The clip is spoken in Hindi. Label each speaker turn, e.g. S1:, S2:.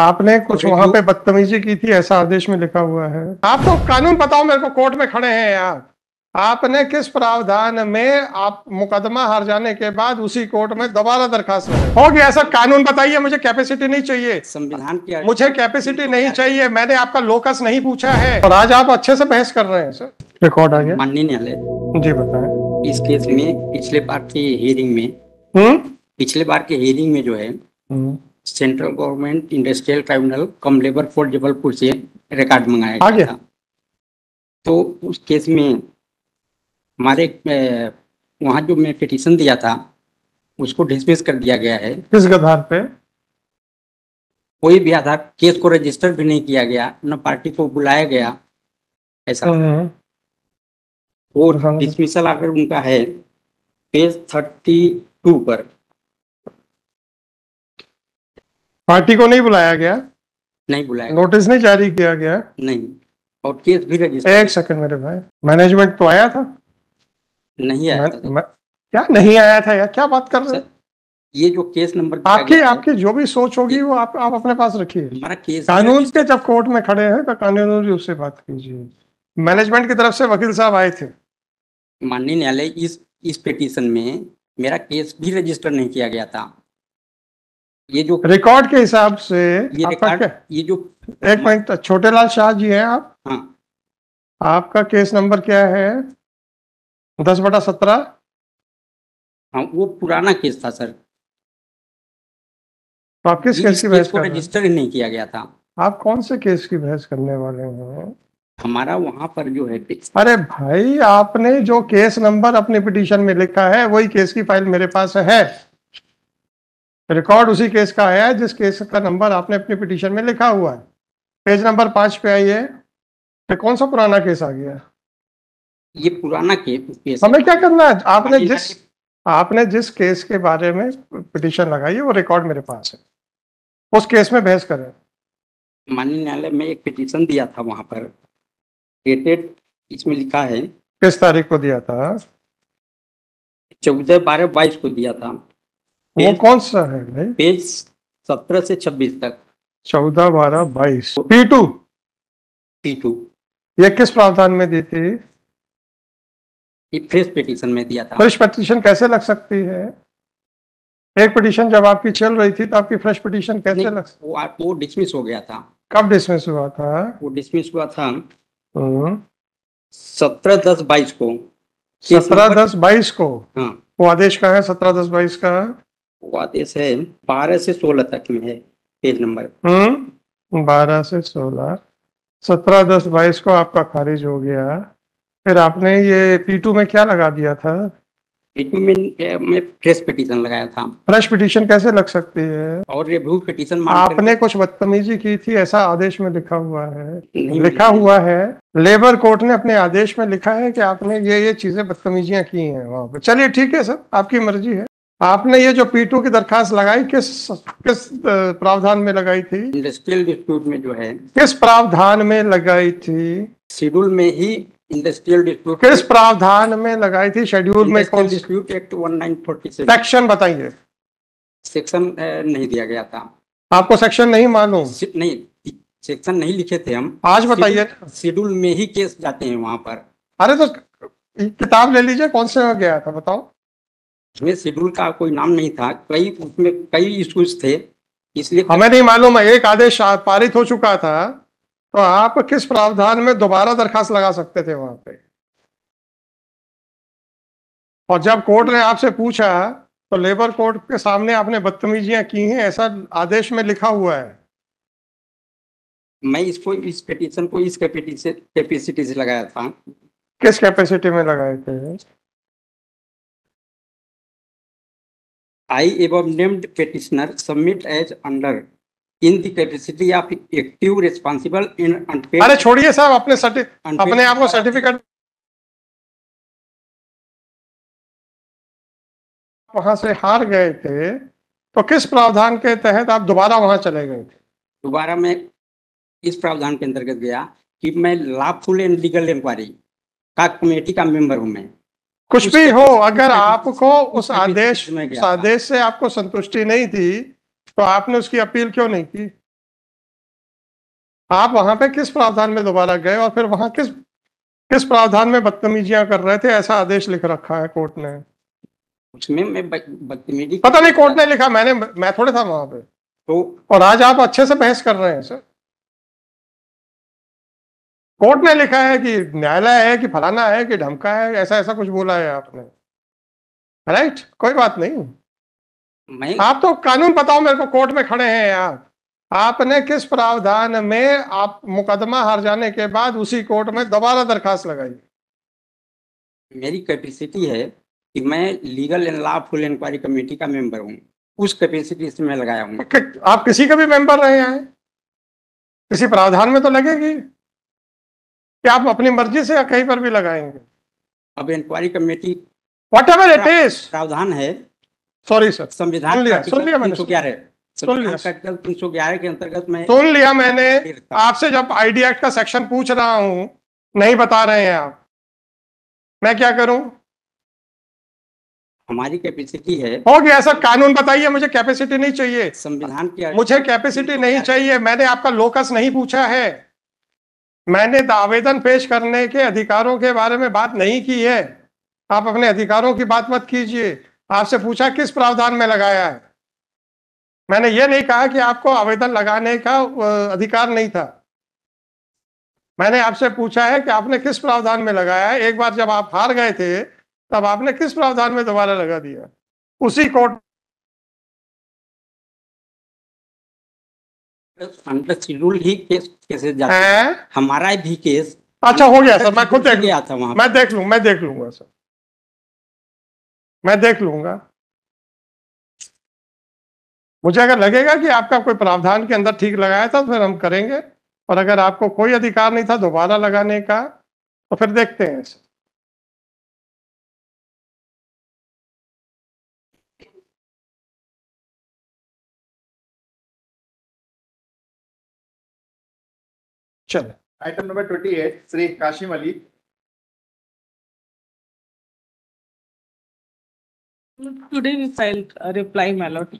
S1: आपने कुछ वहां पे बदतमीजी की थी ऐसा आदेश में लिखा हुआ है आप तो कानून बताओ मेरे को कोर्ट में खड़े हैं यार आपने किस प्रावधान में आप मुकदमा हार जाने के बाद उसी कोर्ट में दोबारा दरखास्त हो गया ऐसा कानून बताइए मुझे कैपेसिटी नहीं चाहिए संविधान की मुझे कैपेसिटी नहीं चाहिए मैंने आपका लोकस नहीं पूछा है और आज आप अच्छे से बहस कर रहे
S2: हैं सर रिकॉर्ड आ गया माननीय न्यायालय जी बताए इस केस में पिछले बार की हियरिंग में हम्म? पिछले बार के हियरिंग में जो है
S3: hmm.
S2: Central government industrial tribunal cum labour for Jabalpur से रिकॉर्ड मंगाया गया था तो उस केस में हमारे वहाँ जो मैं पिटिशन दिया था उसको डिसमिस कर दिया गया है किस आधार पे कोई भी आधार केस को रजिस्टर भी नहीं किया गया न पार्टी को बुलाया गया ऐसा हम्म, हम्म। और डिसमिसल अगर उनका है पेज थर्टी टू पर पार्टी को नहीं बुलाया
S1: गया नहीं बुलाया नोटिस नहीं जारी किया गया नहीं और केस भी रजिस्टर एक सेकंड मेरे भाई
S2: मैनेजमेंट तो आया था नहीं आया मैं, था। मैं, क्या नहीं आया था यार क्या बात कर रहे ये जो केस नंबर आपके
S1: आपके जो भी सोच होगी वो आप आप अपने पास
S2: रखिए कानून
S1: के जब कोर्ट में खड़े हैं तो कानून रूप से बात कीजिए
S2: मैनेजमेंट की तरफ से वकील साहब आए थे माननीय न्यायालय इस इस पिटीशन में मेरा केस भी रजिस्टर नहीं किया गया था ये जो रिकॉर्ड
S1: के हिसाब से ये ये जो एक मिनट छोटे लाल शाह जी हैं आप हाँ आपका
S3: केस नंबर क्या है दस बटा सत्रह हाँ वो पुराना केस था सर तो आप किस केस की बहस को रजिस्टर
S2: नहीं किया गया था
S1: आप कौन से केस की बहस करने वाले हैं
S2: हमारा वहां पर जो है
S1: अरे भाई आपने जो केस नंबर अपने पिटीशन में लिखा है वही केस की फाइल मेरे पास है रिकॉर्ड उसी केस का आया है जिस केस का नंबर आपने अपनी पिटीशन में लिखा हुआ है पेज नंबर पाँच पे आइए ये कौन सा पुराना केस आ गया
S2: ये पुराना केस हमें क्या
S1: करना है आपने जिस आपने जिस केस के बारे में पिटीशन लगाई है वो रिकॉर्ड मेरे पास है उस केस में बहस करें
S2: माननीय न्यायालय में एक पिटीशन दिया था वहां पर डेटेड इसमें लिखा है
S1: किस तारीख को दिया था
S2: चौदह बारह बाईस को दिया था
S1: वो कौन सा है
S2: भाई पेज सत्रह से छब्बीस तक
S1: चौदह बारह बाईस पी टू पी टू ये किस प्रावधान में
S2: देते फ्रेश पिटीशन में दिया था फ्रेश
S1: पिटीशन कैसे लग सकती है एक पिटीशन जब आपकी चल रही थी तो आपकी फ्रेश पिटीशन कैसे लग सकती
S2: वो, वो डिसमिस हो गया था
S1: कब डिसमिस हुआ था
S2: वो डिसमिस हुआ था हम्म। सत्रह दस बाईस को सत्रह दस बाईस को हाँ
S1: वो आदेश का है सत्रह
S2: दस बाईस का आदेश है बारह से सोलह तक में है पेज नंबर
S1: हम्म बारह से सोलह सत्रह दस बाईस को आपका खारिज हो गया फिर आपने ये पी टू में क्या लगा दिया था
S2: पी टू में मैं फ्रेश पिटीशन लगाया था
S1: फ्रेश पिटीशन कैसे लग सकती है
S2: और रिव्यू पिटीशन आपने
S1: कुछ बदतमीजी की थी ऐसा आदेश में लिखा हुआ है लिखा हुआ है
S2: लेबर कोर्ट ने अपने
S1: आदेश में लिखा है कि आपने ये ये चीजें बदतमीजियां की हैं वहाँ पर चलिए ठीक है सर आपकी मर्जी है आपने ये जो पीटू की दरखास्त लगाई किस किस प्रावधान में लगाई थी
S2: इंडस्ट्रियल डिस्प्यूट में जो है
S1: किस प्रावधान में लगाई थी शेड्यूल में ही
S2: इंडस्ट्रियल डिस्प्यूट किस प्रावधान में लगाई थी शेड्यूल में कौन डिस्प्यूट एक्ट 1947 सेक्शन बताइए सेक्शन नहीं दिया गया था आपको सेक्शन नहीं मालूम नहीं सेक्शन नहीं लिखे थे हम आज बताइए शेड्यूल में ही केस जाते हैं वहाँ पर अरे तो
S1: किताब ले लीजिए कौन से गया था बताओ
S2: उसमें शेड्यूल का कोई नाम नहीं था कई उसमें कई इश्यूज थे इसलिए हमें नहीं मालूम है एक
S1: आदेश पारित हो चुका था तो आप किस प्रावधान में दोबारा दरखास्त लगा सकते थे वहां पे और जब कोर्ट ने आपसे पूछा तो लेबर कोर्ट के सामने आपने बदतमीजियां की हैं ऐसा आदेश में लिखा हुआ है
S3: मैं इसको इस पिटीशन को इस कैपेसिटी से लगाया था किस कैपेसिटी में लगाए थे
S2: I above named petitioner submit as under in the capacity
S3: of active responsible in unpaid. अरे छोड़िए साहब अपने अपने आप को सर्टिफिकेट वहां से हार गए थे तो किस प्रावधान के तहत आप दोबारा वहां चले गए थे
S2: दोबारा मैं इस प्रावधान के अंतर्गत गया कि मैं लाभफुल एंड लीगल इंक्वायरी का कमेटी का मेंबर हूं मैं कुछ भी हो अगर आपको उस
S1: आदेश उस आदेश से आपको संतुष्टि नहीं थी तो आपने उसकी अपील क्यों नहीं की आप वहां पे किस प्रावधान में दोबारा गए और फिर वहां किस किस प्रावधान में बदतमीजियां कर रहे थे ऐसा आदेश लिख रखा है कोर्ट ने
S2: उसमें मैं बदतमीजी पता
S1: नहीं कोर्ट ने लिखा मैंने मैं थोड़े था वहां पे तो और आज आप अच्छे से बहस कर रहे हैं सर कोर्ट ने लिखा है कि न्यायालय है कि फलाना है कि ढमका है ऐसा ऐसा कुछ बोला है आपने राइट right? कोई बात नहीं मैं... आप तो कानून बताओ मेरे को कोर्ट में खड़े हैं आप आपने किस प्रावधान में आप मुकदमा हार जाने के बाद उसी कोर्ट में दोबारा दरखास्त लगाई
S2: मेरी कैपेसिटी है कि मैं legal and lawful inquiry committee का मेंबर हूँ उस कैपेसिटी से मैं लगाया हूँ
S1: आप किसी का भी मेंबर रहे हैं किसी प्रावधान में तो लगेगी कि आप अपनी मर्जी से या कहीं
S2: पर भी लगाएंगे अब inquiry committee whatever it is प्रावधान है सॉरी सर संविधान सुन लिया मैंने ग्यारह सुन लिया तीन सौ ग्यारह के अंतर्गत में सुन
S1: लिया मैंने आपसे जब आईडी एक्ट का सेक्शन पूछ रहा हूँ नहीं बता रहे हैं आप मैं क्या करूं
S2: हमारी कैपेसिटी है
S1: हो गया सर कानून बताइए मुझे कैपेसिटी नहीं चाहिए संविधान की मुझे कैपेसिटी नहीं चाहिए मैंने आपका लोकस नहीं पूछा है मैंने तो आवेदन पेश करने के अधिकारों के बारे में बात नहीं की है आप अपने अधिकारों की बात मत कीजिए आपसे पूछा किस प्रावधान में लगाया है मैंने ये नहीं कहा कि आपको आवेदन लगाने का अधिकार नहीं था मैंने आपसे पूछा है कि आपने किस प्रावधान
S3: में लगाया है एक बार जब आप हार गए थे तब आपने किस प्रावधान में दोबारा लगा दिया उसी कोर्ट ही केस जाते हैं हमारा भी केस अच्छा हो गया सर मैं खुद देख गया था वहां मैं देख लू मैं देख लूंगा सर मैं देख लूंगा मुझे अगर लगेगा कि आपका कोई प्रावधान के अंदर ठीक लगाया था तो फिर हम करेंगे और अगर आपको कोई अधिकार नहीं था दोबारा लगाने का तो फिर देखते हैं सर चलो item number twenty eight Shri Kasim Ali Today we filed a reply, my lord.